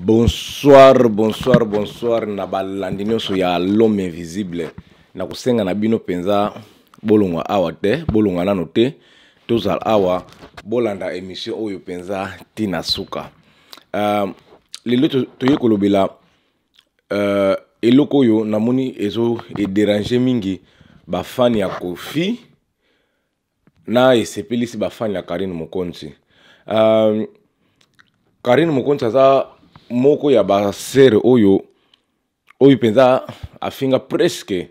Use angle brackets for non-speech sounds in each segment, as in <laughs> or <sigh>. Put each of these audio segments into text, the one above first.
bonsoir bonsoir bonsoir na balandi nyonso ya l'homme invisible na kosenga na bino mpenza bolongwa awa te bolongwa nano te tozala awa bolanda émission oyo mpenza ntina suka uh, lelo toye kolobela uh, eloko oyo namoni ezo ederange mingi bafani ya kofi na esepelisi bafani ya karine mokonzi uh, karine mokonzi aza moko ya basere oyo oyo mpenza afinga preske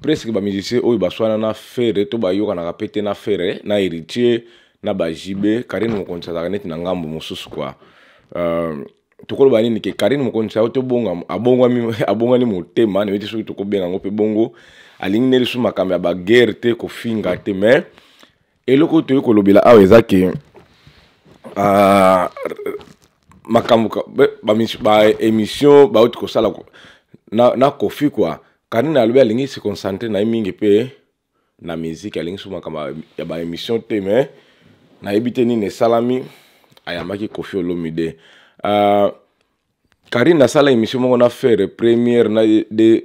preske bamusicien oyo baswana na fere to bayokanaka mpe te na fere na héritier na bajibe karine mokonzi azalaka neti na ngambo mosusu kua uh, tokoloba nini ke karine mokonzi ayo tobongwani <laughs> motema neyebi te soki tokobenga yango mpe bongo alingi ne lisu makambo ya bagere te kofinga te me eloko oyo toyei kolobela awa eza ke uh, makambo baémission bauti kosala na, na kofi kua kanini alobi alingi se concentre na ye mingi mpe na musike alingi so makambo ya baémission te me nayebi te nini esalami ayambaki kofi olomide uh, karine asala émission moko na faire première na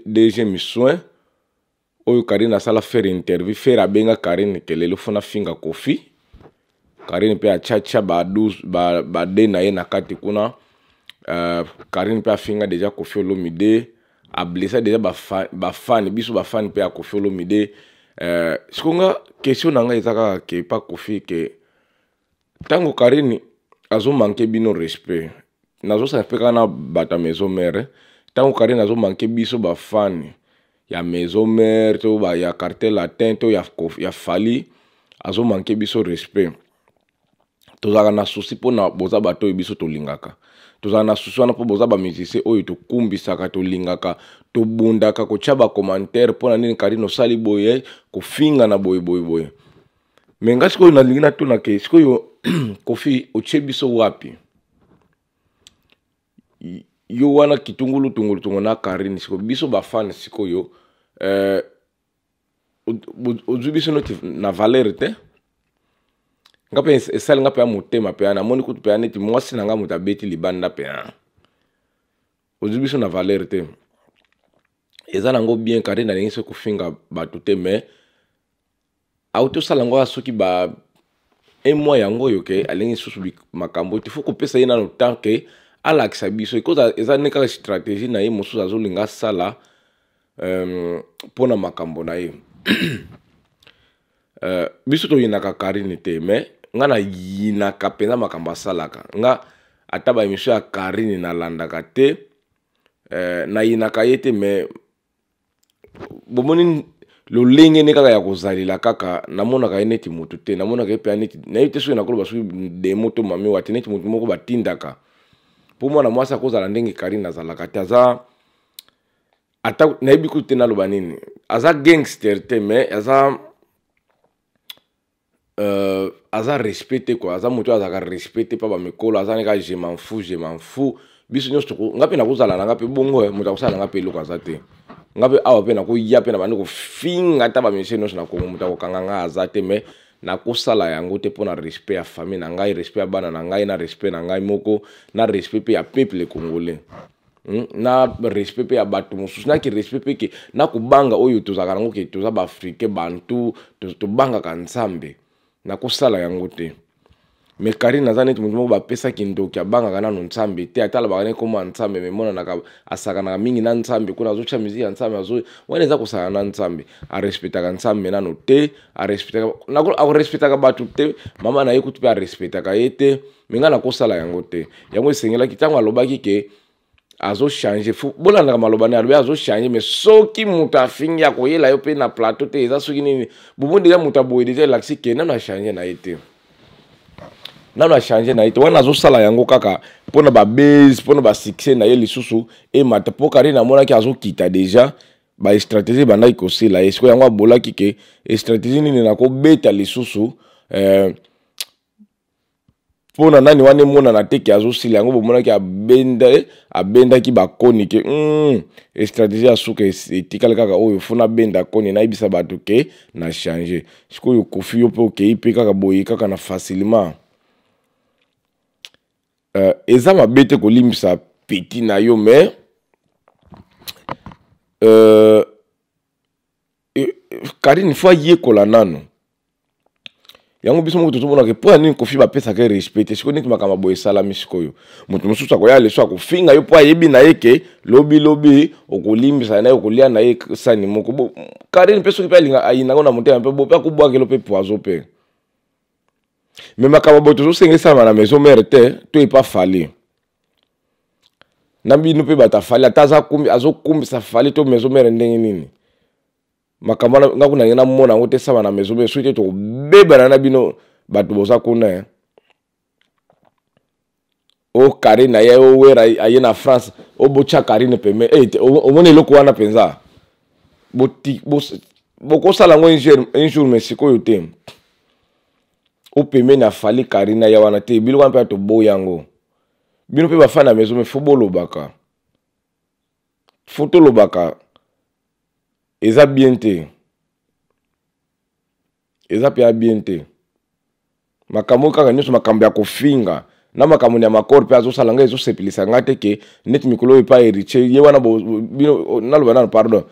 deuxième soin oyo karine asala faire interview faire abenga karine ke lelo fo na finga kofi karine mpe achacha bade na ye na kati kuna uh, karine mpe afinga deja kofi olomide ablesa deja bafani ba biso bafani mpe ya kofi olomide uh, sikonga question na ngai eza kaka ke pa kofi ke ntango karine azomanke bino respect nazosana mpe kaka na bato ya maison mare ntango karine azomanke biso bafani ya maison mare to ya quartier latin to ya, ya fali azomanke biso respect tozalaka na susi mpona boza bato oyo biso tolingaka tozala na susi wana mpo boza bamusicien oyo tokumbisaka tolingaka tobundaka kotya bacommentaire mpona nini karine osali boye kofinga na boye boye boye me nga sikoyo nalingi natunake sikoyo <clears throat> kofi otye biso wapi yo wana kitungulu tungulu tungu na karine sikoyo biso bafane sikoyo eh, ozwi biso noti na valere te nga mpe esali nga mpe ya motema mpe ya namoni kutu mpe ya neti mwasi na nga moto abeti libanda mpe ya ozwi biso na valeur te eza nango bien kare nalingi soki kofinga bato te mais autosala yango soki ba un mois yango oyo ke alingi lisusu makambo ti fo kopesa ye nano temps ke alakisa biso ekoza eza ne kaka stratégie na ye mosusu azolinga asala euh, mpo um, na makambo na ye <clears throat> uh, biso toyinaka karine te mais nga nayinaka mpenza makambo asalaka nga ata baémission ya karine nalandaka te eh, nayinaka ye te me bomoni lolenge nde kaka ya kozalela kaka namonaka ye neti motu te namonaka ye mpe neti nayebi te soki nakoloba soki demo to mamiwa te neti motu moko batindaka mpo mwana mwasi akozala ndenge karine azalaka te aza ata nayebi kutu te naloba nini aza gangster te me aza euh, aza respect te kua aza moto oyo azalaka respect te mpa bamikolo aza neka je m'en fou je m'en fou biso nyonso nga mpe nakozala na nga mpe bongo eh, moto akosala na nga mpe eloko aza te nga mpe awa mpe nakoya mpe na bandi kofinga ata bamisie nyonso na kongo moto akokanga nga aza te mais nakosala yango te mpona respect ya famille na ngai respect ya bana na ngai na respect na ngai moko na respect mpe ya peuple congolais hmm? na respect mpe ya bato mosusu naki respect mpe ke nakobanga oyo tozalaka nango ke toza baafrikain bantu tobangaka nzambe to na kosala yango te me karine aza neti moto moko bapesaki ndoki abangaka nano nzambe te atalabaka ne komo ya nzambe me monanaka asakanaka mingi na nzambe kuna azotya miziki ya nzambe azo wana eza kosakana na nzambe arespectaka nzambe nano te arespectaka bato te mama na ye kutu mpe arespectaka ye te me ngai nakosala yango te yango esengelaki ntango alobaki ke azochange bolandaka maloba na alobi azochange mai soki moto afingi akoyela yo mpe na plateau te eza soki nini bomo deja moto aboye deja elakisi ke nano achange na ye te nano achange na ye te wana azosala yango kaka mpona babase mpona basuccès na ye lisusu emata mpo kari namonaki azokita deja baestratégie ebandaki kosila ye sikoyo yango abolaki ke estratégie nini na kobeta lisusu eh, mpo na nani wana emonana te ke azosila yango bomonaki eh, abendaki bakoni ke mm, estratégie asuka etikali kaka oyo funa abenda koni nayebisa bato ke na change sikoyo kofi yo mpe okei mpe kaka boye kaka na facilement uh, eza mabe te kolimbisa peti na yo me uh, e, e, karine fo ayekola nano yango biso moko tozomonaka mpo na nini kofi bapesaka respecte sikoyo neti makambo aboye esalami sikoyo moto mosusu akoya leso akofinga yo mpo ayebi na ye ke lobilobi okolimbisa na ye okolia na ye sani moko karine mpe soki mpe alinga ayinango na motema mpe bo mpe akobwakelo mpe poizo mpe me makambo boye tozosengela esalama na maison mare te to epa fali na bino mpe bato afali ata azokumbisa fali to maison mare ndenge nini makambo wana nga kuna ndenge namona yango te saba na maison mpe soki te tokobebana na bino bato boza kuna e eh. okarine aye owera aye na france obotya karine peme eh, omoni eloko wana mpenza bokosala yango un jour me sikoyo te opemeni afali karine aya wana te biloko wana mpe atoboya yango bino mpe bafani na maison me fo bolobaka fo tolobaka eza bien te eza mpe ya bien te makambo oyo kaka nyonso makambo ya kofinga na makambo ya makor mpe azosala ngai ezosepelisa ngai te ke neti mikolo oyo epa eritie ye wana naloba nano pardon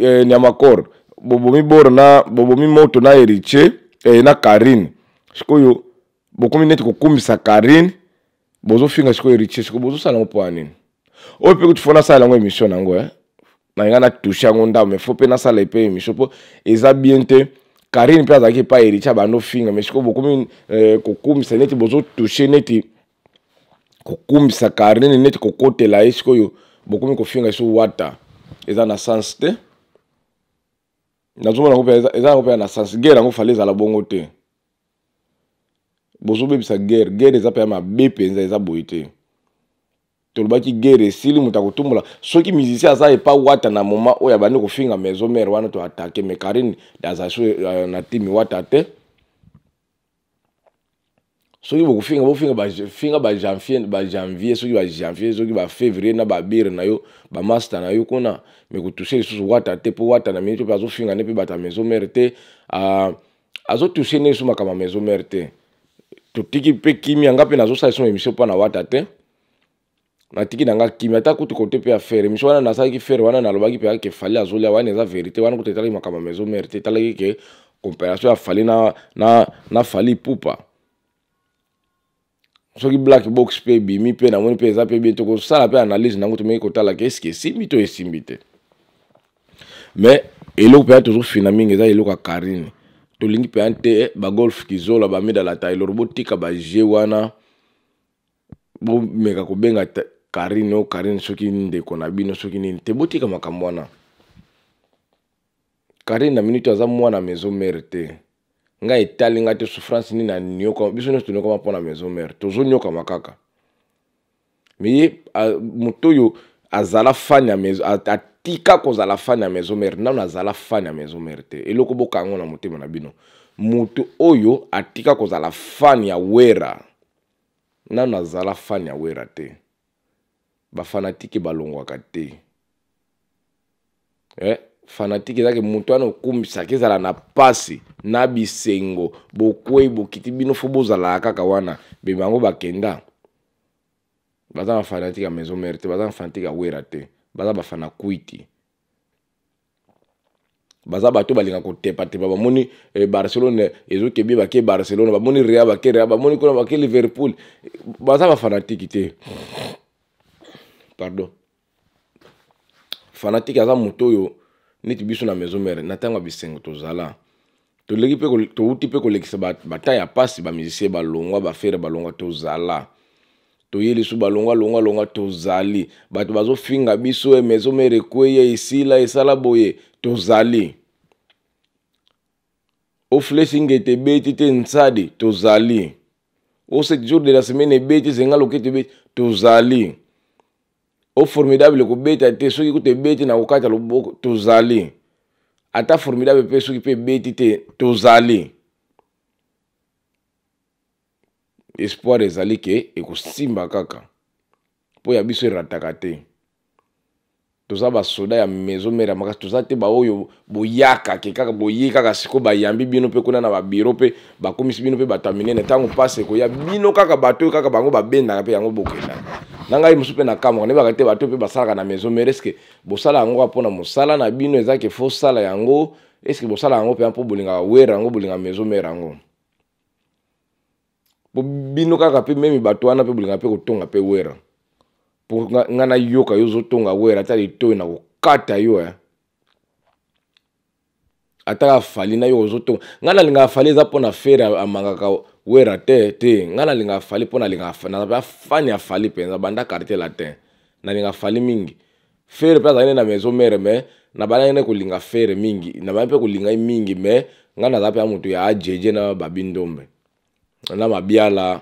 eh, ya makor bobomi bor na bobomi moto na eritie eh, na karine sikoyo bokomi neti kokumisa karine bozofinga sikoyo eritie sikoyo bozosala yango mpo ya nini oyo mpe kuti fona asala yango émission na yango eh. nalinga natouche yango ndambo mai fo mpe nasala epe émission mpo eza bien te karine mpe azalaki epai eritia bando finga mai sikoyo bokomi eh, kokumbisa neti bozotouche neti kokumbisa karine neti kokotela ye sikoyo bokomi kofinga so wata eza na sens te nazomona yango mpe eza yango mpe na sens guerre yango fali ezala bongo te bozobebisa guerre guerre eza mpe ya mabe mpenza eza boye te tolobaki gere esili moto akotumbola soki musicien aza epa wata na moma oyo abandi kofinga maison mare wana toatake me karine aza so euh, na timi wata te soki bokofinga bofinga bafinga bajanvier soki bajanvier soki bafévrier na babire na yo bamaster na yo kuna me kotushe lisusu wata te mpo wata na mini to mpe azofinga nde mpe bato ya maison mare te ah, azotushe nde lisu makambo ya maison mare te totiki mpe kimia nga mpe nazosala lisu ma émission mpo na wata te natiki na nga kimia ata kuti kote mpe ya fere miso wana nasalaki fere wana nalobaki mpe ake fali azolia wana eza verité wana kuti etalaki makambo ya maison mare te etalaki ke comparasion ya fali na, na, na fali pupa soki black box mpe ebimi mpe namoni mpe eza mpe bien tokosala mpe analyse nango tomeki kotala ke eske esimbi to esimbi te mais eloko mpenza tozofina mingi eza eloko ya karine tolingi mpenza te eh, bagolf kizola bamidala taylor botika baje wana bomeka kobenga karine o karine soki ndeko na bino soki nini tebotika makambo wana karine na minute aza mwana maison mare te ngai etali ngai te souffrance nini nanioka biso nyonso toniokama mpona maison mare tozoniokama kaka me ye moto oyo azala fane ya maison atika kozala fane ya maison mare nano azala fane ya maison mare te eloko boka yango na motema na bino moto oyo atika kozala fane ya wera nano azala fane ya wera te bafanatike balongwaka te eh? fanatike ezaki moto wana okumbisaka ezala na pasi na bisengo bokwei bokiti bino fo bozalaka kaka wana me bango bakenda baza bafanatike ya maison mare te baza bafanatike ya wera te baza bafana kwiti baza bato balingaka kotepatepa bamoni eh, barcelone ezokebie bake barcelone bamoni real bake real bamoni kuna bake liverpool baza bafanatiki te pardon fanatike aza moto oyo neti biso na maison mare na ntango ya bisengo tozala toleki mpe touti mpe kolekisa bata ya mpasi bamusicien balongwa bafere balongwa tozala toyeli so balongwa longwa longwa tozali bato bazofinga biso e maison mare ekweye eh, esila esala boye tozali oflesi ngete ebeti te nsadi tozali oset jour de la semaine ebeti zenga lokete ebeti tozali o formidable kobeta te soki kutu ebeti na kokata loboko tozali ata formidable mpe soki mpe ebeti te tozali espoir ezali ke ekosimba kaka mpo ya biso erataka te toza basoda ya maison mare ya makasi toza te baoyo boyakake kaka boye kaka siko bayambi bino mpe kuna na babiro mpe bakomisi bino mpe bato ya minene ntango mpasi ekoya bino kaka bato oyo kaka bango babendaka mpe yango bokendaka na ngai mosusu mpe nakamwaka nayebaka te bato mpe basalaka na maison mare eske bosala yango ka mpona mosala na bino eza ke fo sala yango eske bosala yango mpenza mpo bolingaka were yango bolingaka maison mare yango mpo bino kaka mpe memi bato wana mpe bolingaka mpe kotonga mpe wera mpo ngai nayoka yo ozotonga wera ata litoi na kokata yo eh. ataka fali na yo ozotonga ngai nalingaka fali eza mpona fere amangaka wera te te nga na lingafali mpo nazapya fani ya fali mpenza banda quartier latin na lingafali mingi fere mpe azali nde na maison mere me na banangi nde kolinga fere mingi na bangi mpe kolinga ye mingi me nga naza mpe ya moto ya ajeje na babindombe na mabiala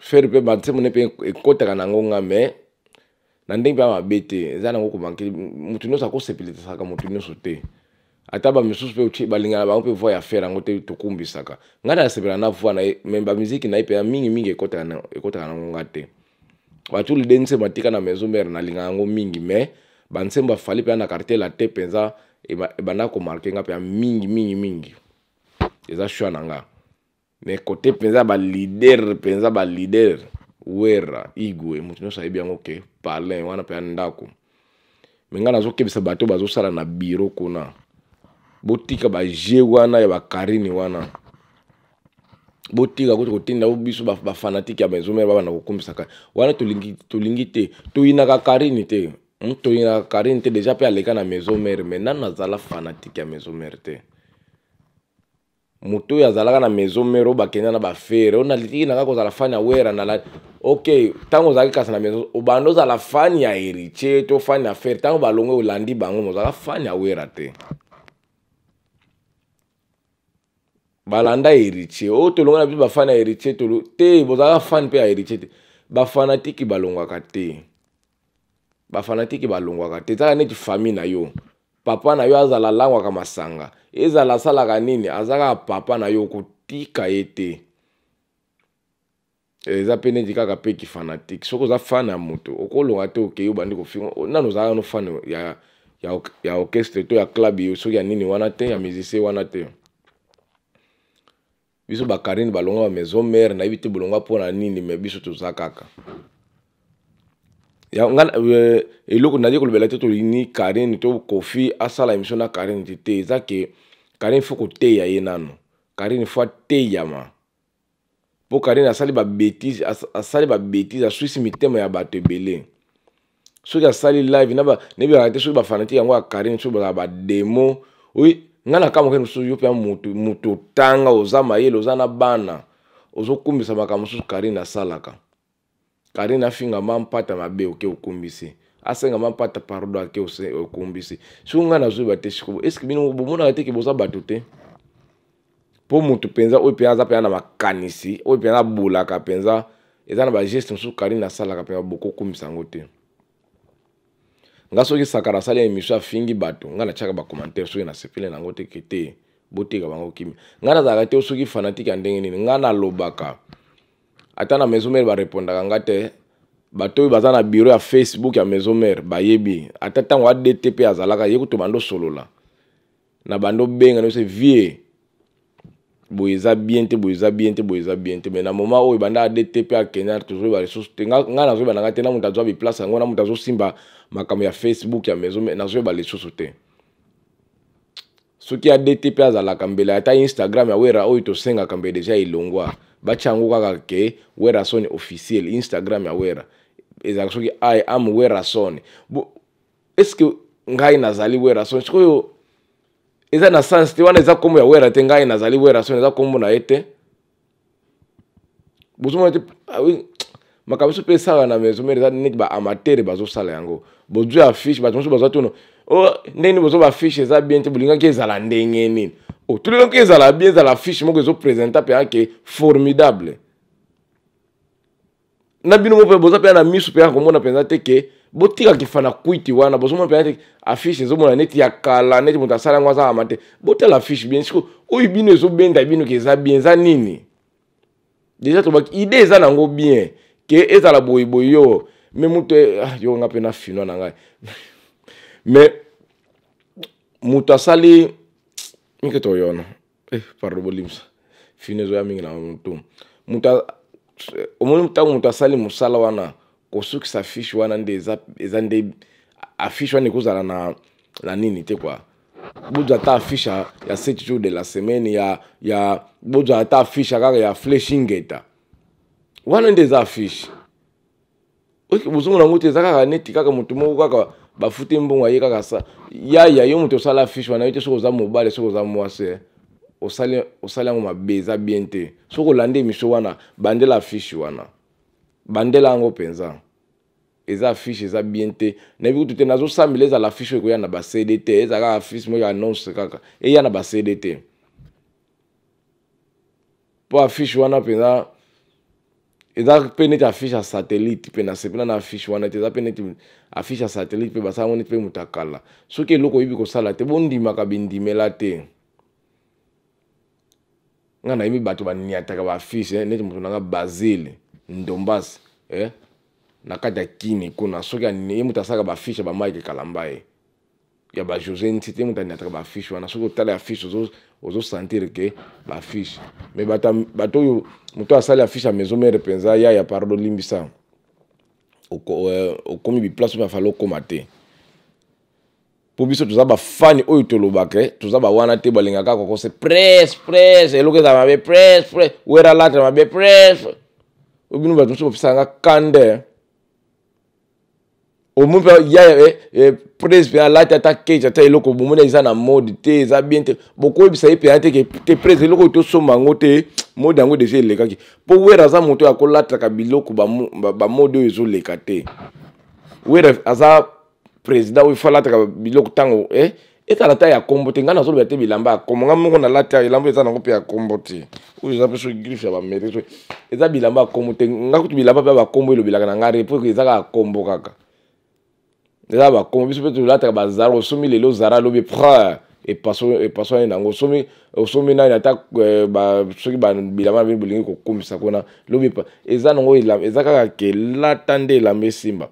fere mpe banse mone mpe ekɔtaka nango nga me na ndenge mpe ya mabe te eza nango kobankeli moto nyonso akosepelesaka moto nyonso te ata bamisusu mpe balingana bango mpe voi ya fere yango te tokumbisaka ngai nasepela na voi na ye me bamiziki na ye mpe ya mingimingi ekɔtaka nango nga te batu lide nsembo atika na maison mare nalinga yango mingi me bansembo afali mpe na kartela te mpenza ebanda e komarke nga mpe ya mingi mingi mingi eza shwa na nga me kote mpenza balidere mpenza balidere wera igwe moto nyonso ayebi yango ke palin wana mpe ya ndako me ngai nazokebisa bato bazosala na biro kuna botika baje wana ya bakarine wana botika kuti kotinda biso bafanatike ya bazomera babanda kokumbisaka wana tolingi, tolingi te toyinaka karine te hm, toyinaka karine te deja mpe aleka na maison mare mai nani azala fanatike ya maison mare te moto oyo azalaka na maison mare oyo bakenda na bafere oyo nalitikina kaka kozala fani ya wera na la ok ntango ozalaki kasi na maison obanda ozala fani ya héritier to fani ya fere ntango balongo olandi bango mozalaka fani ya wera te balanda héritier oyo tolongana biso bafani ya héritier te bozalaka fani mpe ya héritier te bafanatiki balongwaka te bafanatiki balongwaka te ezalaka neti fami na yo papa na yo azala alangwaka masanga ezala asalaka nini aza kaka papa na yo kotika ye te eh, eza mpe neti kaka mpe kifanatike soki oza fane ya moto okolonga te okei obandi kofinga nani ozalaka no fane ya, ya, ya orchestre to ya club soki ya nini wana te ya musicien wana te biso bakarine balonga bamaison mare nayebi te bolonga mpona nini me biso toza kaka eh, eloko naye kolobela te tolini karine to kofi asala émission na karine te te eza ke karine fo koteya ye nano karine fo ateyama mpo karine asali babétise asali babétise aswisi mitema ya bato ebele soki asali live nayebaka te soki bafanatike yango ya karine soki bazala bademo oyo nga na ka mokeni mosusu yo mpe ya moto otanga oza mayele oza na bana ozokumbisa makambo mosusu karine asalaka karine afingama mpata mabe oke okumbisi asengama mpata pardo ake okumbisi so nga nazoyeba te sikoyo eske bino bomonaka teke boza bato te mpo motu mpenza oyo mpenza aza mpenza na makanisi oyo mpenza abulaka mpenza eza na bageste mosusu karine asalaka mpenza bokokumbisa yango te nga soki sakara asali ya émission afingi bato nga natiaka bacommentaire soki nasepeli nango te kete boteka bango kimia nga nazalaka te soki fanatike ya ndenge nini nga nalobaka ata na maison mare barepondaka nga te bato oyo baza na biro ya facebook ya maison mare bayebi ata ntango adt mpe azalaka ye kuto bando solola na bando benga nyonso vie boye eza bien te boye eza bien te boye eza bien te mais na moment oyo ebanda ade te mpe akenya tozwa baresource te nga nazoyeba nanga te na moto azwa biplace yango na moto azosimba makambo ya facebook ya maison mais nazoyeba lisusu te soki ade te mpe azalaka mbela ata instagram ya wera oyo tosengaka mbele deja elongwa batya yango kaka ke wera soni officiel instagram ya wera ezalaka soki i am wera soni estce ngai nazali wera soni sikoyo eza na sens te wana eza kombo ya wera te ngai nazali wera so eza kombo na ye te bozomona te ah makambo so mpe esala na maison mare eza neti baamatere bazosala yango bozwi afishe bato mosusu bazwa tono o oh, ndenge nini bozwa baafishe eza bien te bolingaki ezala ndenge nini o oh, tolingaki ezala bien ezala afishe moko ezopresenta mpe yake formidable na bino mo mpe boza mpe na miso mpe ya komona mpenza te ke botika kifana kwiti wana bozomona mpenza te affiche ezomona neti ya kala neti moto asala yango aza ama te botala affiche bien siko oyo bino ezobenda bino ke eza bien eza nini deja tobaki ide eza nango bien ke ezala boyeboye yo me moto ah, yokonga mpe na finwa na ngai <laughs> me moto asali mike toyona eh, pardon bolimisa fino ezoya mingi na motu moto eh, omoni ntango moto asali mosala wana kosukisa affiche wana nde eza, eza nde affiche wana ekozala na, na nini te kwa bozwa ata affiche ya 7 jour de la semaine ya, ya bozwa ata affiche kaka ya fleshingeta wana nde eza affiche oke bozomona yango te eza kaka neti kaka motu moko kaka bafuti mbongo aye kaka sa yaya yo moto osala affiche wana yo te soki oza mobale soki oza mwasi eh, osali yango mabe eza bien te soki olandi emission wana bandela affiche wana bandela yango mpenza eza afishe eza bien te nayebi kutu te nazosambela ezala afishe oyo ekoya na bacd te eza kaka afishe moko annonce kaka eya na bacd te mpo afishe wana mpenza eza mpe neti afishe ya satellite mpe na sepela na afishe wana te eza mpe neti afishe ya satellite mpe basalango neti mpe moto akala soki eloko oyebi kosala te bondimaka bindimela te ngai nayebi bato baniataka baafishe eh, neti moto nanga basile ndombas eh? na kati ya kini kuna soki ye moto asalaka bafishe bamaike kalamba ye ya bajose ntite ye moto aniataka bafishe wana soki otala ya fishe ozosentire ke bafishe me bato oyo moto asali afishe ya maison mere mpenza ya ya parole olimbisa eh, okomi biplace oyo afali okóma te mpo biso toza bafani oyo tolobaka eh? toza bawana te balingaka kokose presse presse eloko ezala mabe presse presse weralatra mabe presse obinu bato mosusu bopesanga kande omu mpe ya prince mpe alati ata kage ata eloko bomoni eza na mode te eza bien te bokoyebisa ye mpenza teke te prince eloko oyo tosomba yango te mode yango deja elekaki mpo wera aza moto oyo akolataka biloko bamode oyo ezoleka te wera aza président oyo fo alataka biloko ntango eh? ezala ta ya kombo te ngai nazoloba te bilamba ya kombo ngai moko nalati elamba eza nango mpe ya kombo te oyo eza mpe so griffe ya bamere so eza bilamba ya kombo te ngai kutu bilamba mpe bakombo elobelaka na ngai repo eza kaka kombo kaka eza bakombo biso mpe tolataka bazara osomi lelo ozara lobi pre epaso nani nango osomi osomi nani ata eh, soki bilamba na bino bolingi kokumisa kuna lobi eza nango eza kaka kelata nde elamba esimba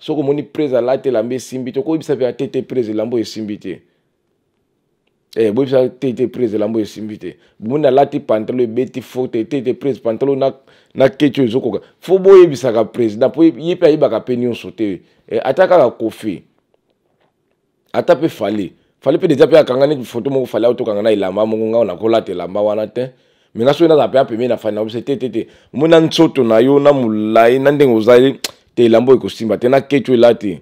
soki omoni prese alati elamba esimbi te okoyebisa mpe ate te prese elamba oyo esimbi te Eh, boyebisa te ete prise elambo esimbi te bomoni alati pantalon ebeti fote te ete prise pantalon na keti oyo ezokoka fo boyebisaka président mpo ye mpe ayebaka mpe nyonso te eh, ata kaka kofi ata mpe fali fali mpe deja mpe akanga neti foto moko fali autokanga na elamba moko ngao nakolata elamba wana te me nga soki nazala mpe apemeni na fali na obisa te tete omoi na nzoto na yo na molai na ndenge ozali te elamba oyo ekosimba te na keti oyo elati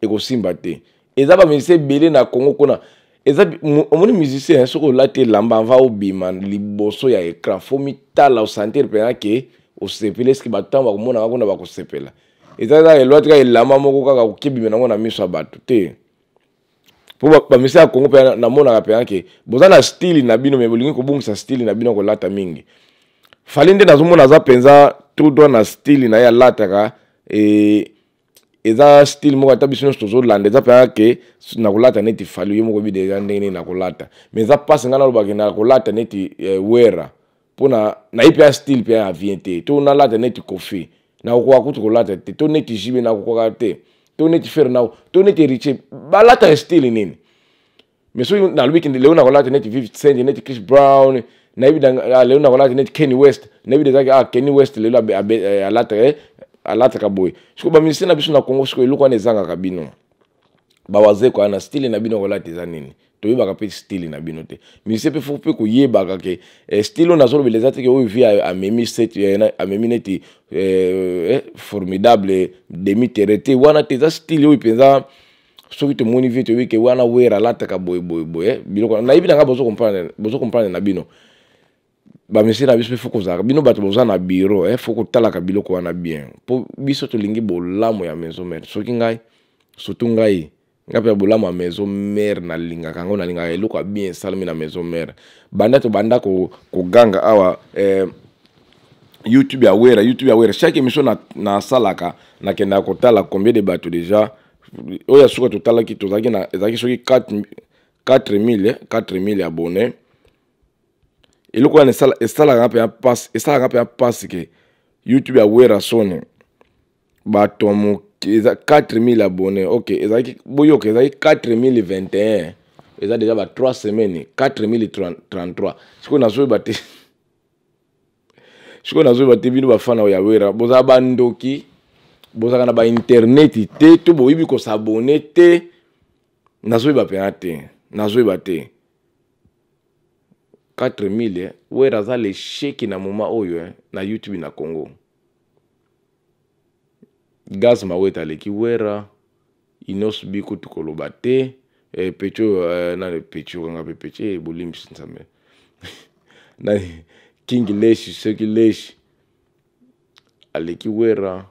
ekosimba te eza bamedise ebele na kongo kuna eza omoni musicien soki olati elamba ava obima liboso ya écran fo mitala osentir mpenza ke osepela eske bato ntango bakomonaka kuna bakosepela eza kaka elwati kaka elamba moko kaka kokebima nango na miso ya bato te mpo bamisio ya kongo mpe namonaka mpenza ke boza na style na bino me bolingi kobongisa style na bino kolata mingi fali nde nazomona aza mpenza trudo na style na ye alataka e, eza style moko ata biso nyonso tozolanda eza mpenza ke nakolata neti fali ye moko bide eza ndenge nini nakolata mais eza mpasi ngai nalobake nakolata neti eh, wera mpona naye mpe ya style mpe ya avien te to nalata neti kofi nakokoka kutu kolata te to neti jibe nakokokaka te to neti fere nao to neti héritier balataka style nini mais soki nalobi kende lelo nakolata neti vive senge neti chris brown nayebi ah, lelo nakolata neti kenny west nayebi dezaki ah kenny west lelo eh, alataka eh. alataka boye sikoyo baministere na biso na congo sikoyo eloko wana ezangaka bino bawazeko wana stile na bino kolata eza nini toyebaka mpe stile na bino te ministre mpe fo mpe koyebaka ke eh, stile oyo nazolobela eza teke oyo vi amemi eh, amemi neti eh, formidable demi terre te wana te eza stile oyo mpenza soki tomoni vie toyebi ke wana wera alataka boye boye boye biloko nayebi nanga bozokomprendre na bino bamesiri na biso mpe fo kozalaka bino bato boza na biro e eh, fo kotalaka biloko wana bien mpo biso tolingi bolamu ya maison mare soki ngai surtout ngai ngai mpe bolamu ya maison mare nalingaka yango nalingaka eloko ya bien esalami na maison mare banda tobanda koganga awa eh, youtube ya wera youtube ya wera chaque émission nasalaka nakendaka kotala combien de bato déjà oyo asuka totalaki tozalaki ezalaki soki 4000 4000 eh, abonnés eloko wana esalaka mpenza mpasi ke youtube awera soni bato moke eza 4000 abone ok ezalaki boyoka ezalaki 4021 eza deja ba 3 semaine 4033 sikoyo nazoyeba te <laughs> sikoyo nazoyeba te bino bafana oyo awera bozala bandoki bozalaka na bainterneti te to boyebi kosabone te nazoyeba mpena te nazoyeba te 4000 eh, were aza lesheki na moma oyo eh, na youtube na congo gaz mawete eh, <laughs> aleki wera inyonso bikutu koloba te e, peche oyo na peche okanga mpe peche ebolimbisi nzambe nani king leshi soki leshi aleki wera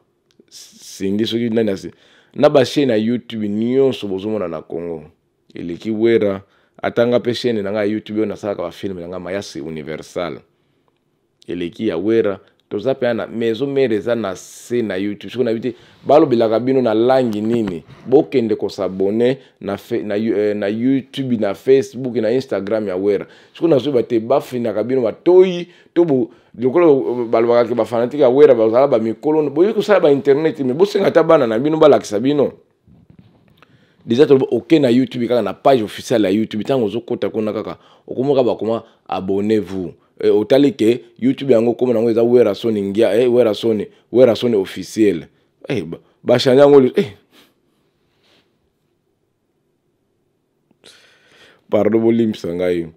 sindi soki nani asi na bashe na youtube nyonso bozomona na congo eleki wera atanga pe sheni nanga youtube nasalaka bafilme nanga mayasi universal eleki ya wera toza pe ana maison mare eza na se na youtube soki nayebi te balobelaka bino na langi nini bokende kosabone na, fe, na, eh, na youtube na facebook na instagram ya wera soki nazoyeba te bafinaka bino batoyi to lokola balobaka ke bafanatike ya wera bazala bamikolo boyoki kosala bainternet me bosenga ata bana na bino balakisa bino deja toloba oke na youtube kaka na page officiale ya youtube ntango ozokɔta kuna kaka okomi kaka bakoma abonnez vous e, eh, otali ke youtube yango koma nango eza wera soni ngia e, eh, wera soni wera soni officiele e, eh, bachange yango e. pardon bolimbisa ngai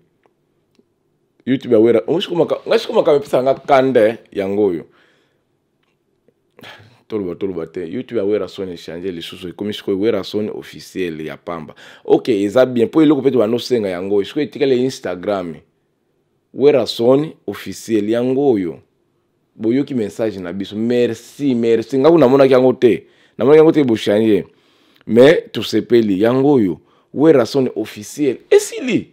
youtube ya wera ngasikomaka mepesanga kanda yango oyo toloba toloba te youtube awera soni echange lisusu ekomi sikoyo wera soni officiel ya pamba ok eza bien mpo eloko mpe to banosenga yango sikoyo etikali instagram wera soni officiel yango oyo boyoki message na biso merci merci ngaku namonaki yango te namonaki yango te bochange me tosepeli yango oyo wera soni officiel esili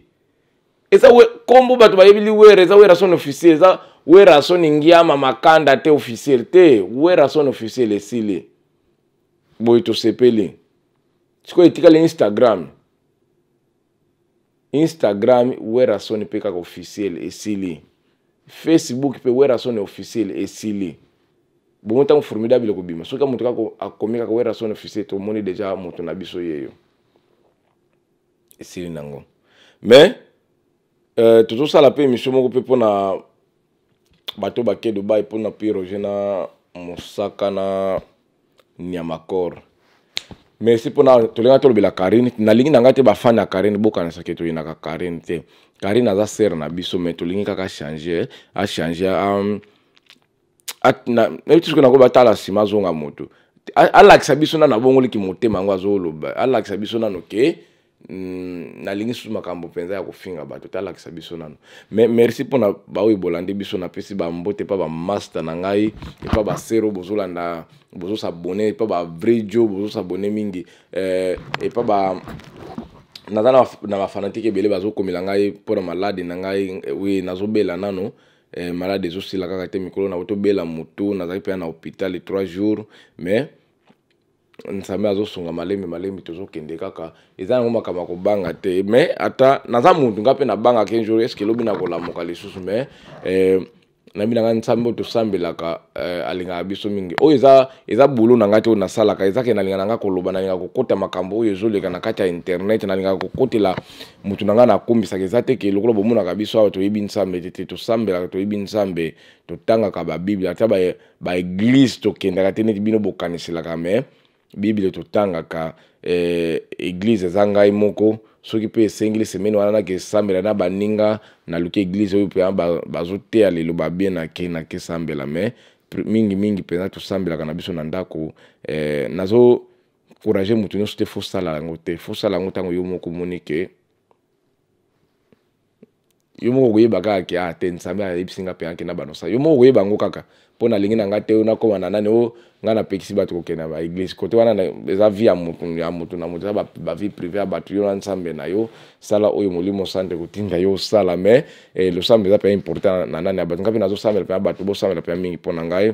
eza nkombo bato bayebili wera eza wera son officiel eza wera son ngiama makanda te officiel te wera son officiel esili boye tosepeli sikoyo etikali instagram instagram wera son mpe kaka officiel esili facebook mpe wera son officiel esili bongo ntango formidable kobima soki moto kaka akomi kaka wera son officiel tomoni deja moto na biso yeyo esili nango mais tozosala mpe émission moko mpe mpona bato bake dubai mpona pi roger na mosaka na niamakor mais si mpona tolinga tolobela karine nalingi na ngai te bafani ya karine bokanisaki toyinaka karine te karine aza sere na biso mais tolingi kaka achange achange ayebitisuki nakoyeba tala nsima azonga motu alakisa biso nano abongoliki motema yango azoloba alakisa biso nano ke okay? mm, nalingi susu makambo mpenza ya kofinga bato talakisa biso nano me merci mpona baoyo bolandi biso napesi bambote mpa bamaster na ngai epa basero bozolanda bozosabone epa bavrijo bozosabone mingi eh, epa ba naza na bafanatike ebele bazokomela ngai mpona malade na ngai eh, oui nazobela nano eh, malade ezosila kaka te mikolo na botobela motu nazalaki mpena na hôpital 3 jours mais nzambe azosunga malemi malemi tozokende kaka eza yango makambo ya kobanga te me ata naza mutu nga mpe nabangaka injour eske elobi na kolamuka lisusu me eh, nayembi na ngai nzambe oyo tosambelaka eh, alingaka biso mingi oyo eza eza bulo na ngai te oyo nasalaka eza ke nalinga na ngai koloba nalingaka kokota makambo oyo ezoleka na kati ya internet nalingaka kokotela motu na ngai nakombisaka eza te ke lokola bomonaka biso awa toyebi nzambe tete tosambelaka toyebi nzambe totangaka babible ata baeglise tokendaka te neti bino bokaniselaka mais bibile totangaka eh, eglize eza ngai moko soki mpe esengeli semene wana nakesambela na baninga naluki eglize oyo mpenza bazoteya liloba bie nake nakesambela me mingimingi mpenza tosambelaka na biso na ndako eh, nazo encourage moto nyonso te fosala yango te fosala yango ntango yo moko omoni ke yo moko koyeba kaka ke a ah, te nzambe ayebisi nga mpe akenda banosa yo moko koyeba yango kaka mpo nalingi na nga te oyo nakóma na nani oyo nga napekisi bato kokende na baeglise kote wana eza vi ya motu ya motu na motu eza bavie privé ya bato yo na nzambe na yo sala oyo molimo sante kotinda yo osala mais eh, losambo eza mpe important na nani ya bato nga mpe nazosambela mpe ya bato bosambela mpe ya mingi mpo na ngai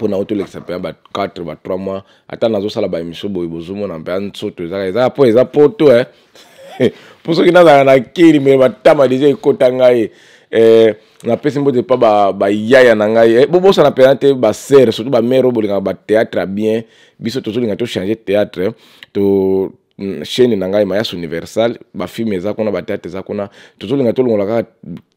mpona otolekisa mpenza ba 4 ba 3 mois ata nazosala baémission boye bozomona mpenza nsoto ezaka eza po eza poto e <laughs> mpo soki nazala na kiri me matama deja ekɔta ngai eh, napesi mbote mpa bayaya na ngai eh, bobosana mpena te basere surtout bamare oyo bolingaka bateatre bien biso tozolinga tochange teatre to mm, chaîne na ngai mayas universal bafilme eza kuna bateatre eza kuna tozolinga tolongola kaka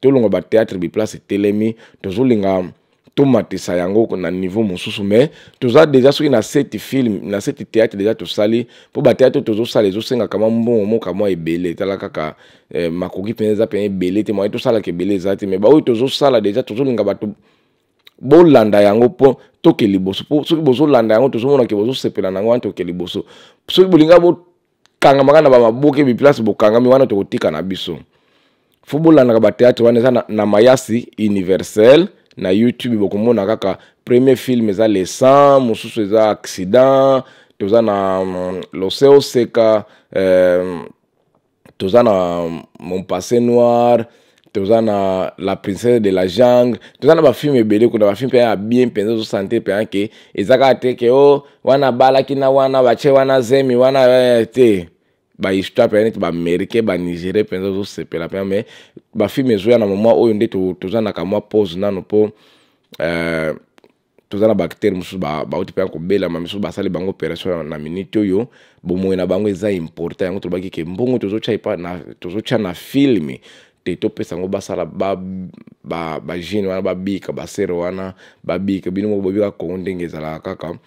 tolongola bateatre biplace etelemi tozolinga tomatisa yango na niveau mosusu me toza deja soki na seti film na seti théâtre deja tosali mpo bateatre tozosala ezosengaka mwa mbongo moka mwa ebele etala kaka eh, makoki mpenza eza pene ebele te mwai tosalaka ebele eza te me baoyo tozosala deja tozolinga bato bolanda yango mpo toke liboso mpo soki bozolanda yango tozomona ke bozosepela na yango wana toke liboso soki bolinga bokangamaka na bamaboke biplace bokangami wana tokotika na biso fo bolandaka bateatre wana eza na, na mayasi universelle na youtube bokomona kaka premier film eza sang, mususu eza accident toza na mm, l'océan seka tozana euh, toza mm, mon passé noir toza la princesse de la jungle toza na film ebele kuna bafilme mpenza ya bien mpenza ozosante mpenza ke eza te ke o oh, wana balaki na wana bache wana zemi wana eh, te bahistoire mpenza neti baaméricain banigérien mpenza ozosepela mpenza me bafilme ezoya na momwa oyo nde toza na kamwa pose nano mpo euh, toza na baacteur mosusu bauti mpenza kobelama misusu basali bango opération na minute oyo bomoi na bango eza important yango tolobaki ke mbongo tozotya na filme te topesa yango basala bajene wana babika basere wana babika bino moko bobika kongo ndenge ezalaka kaka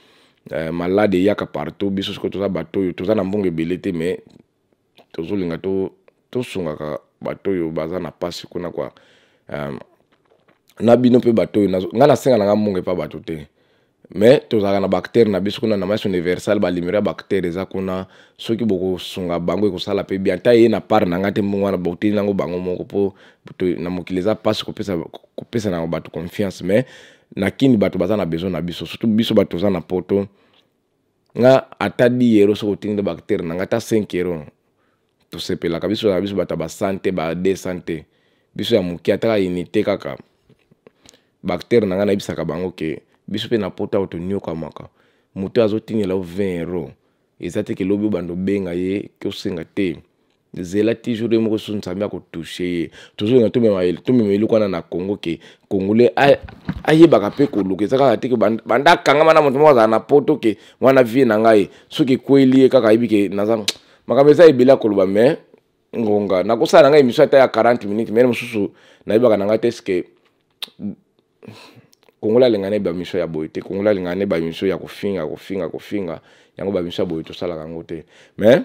Euh, malade eyaka partout biso sikoyo toza bato oyo toza na mbongo ebele te mais tozolinga tosungaka bato oyo baza na mpasi kuna kua na bino mpe bato oyo ngai nasenga na ngai mbongo epa bato te me tozalaka na bactere na biso kuna na masi universal balimere ya bactere eza kuna soki bokosunga bango ekosala mpe bien ta ye na part na nga te mbongo wana boteli nango bango moko mpo na mokili eza mpasi kopesa na bato confiance me na kini bato baza na besoin na biso surtout biso bato toza na poto nga ata 10 euro soki oteli nde bactere na nga ata 5 euro tosepelaka biso na biso bato ya basante ba 200 te biso ya moke ataka unité kaka bactere na nga nayebisaka bango ke okay. biso mpe na pota bato niokamaka moto azotingela o 20 euro eza te ke lobi obanda obenga ye ke osenga te zela ti jour ye moko so nzambe akotushe ye tozolinga tomema eloko wana na congo ke congolais ayebaka mpe koluka eza kaka te ke banda akangama na moto moko azala na poto ke wana vie na ngai soki ekweli ye kaka ayebi ke naza <tsk> makambo eza ebele akoloba mais ngonga nakosala na ngai emission ata ya 40 minutes mai mosusu nayebaka na ngai te ceque kongo lalinga na bamiso ya boye te kongo lalinga na bamiso ya kofinga kofinga kofinga yango bamiso ya boye tosalaka yango te me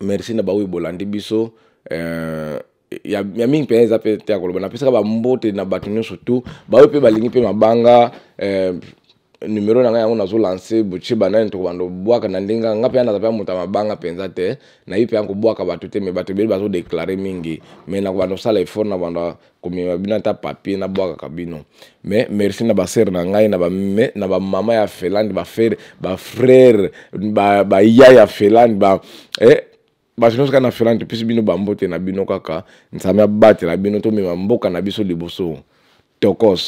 merci na baoyo bolandi biso eh, ya, ya mingi mpenza eza mpe te ya koloba napesaka bambote na bato nyonso tu baoyo mpe balingi mpe mabanga eh, numero na ngai yango nazolanse buchi banani toko bandobwaka na ndenge nga mpe naza mpe moto ya mabanga mpenza te nayebi mpe yakobwaka bato te me bato ebeli bazodeklare mingi me nako bandosala effort na bando komema bino ata papier nabwakaka bino me merci na basere na ngai na bamama ya finlande bafere bafrere baya ya finlande ba eh, bato nyonso kaka na finlande topesi bino bambote na bino kaka nzambe abatela bino tomema mboka na biso liboso tokos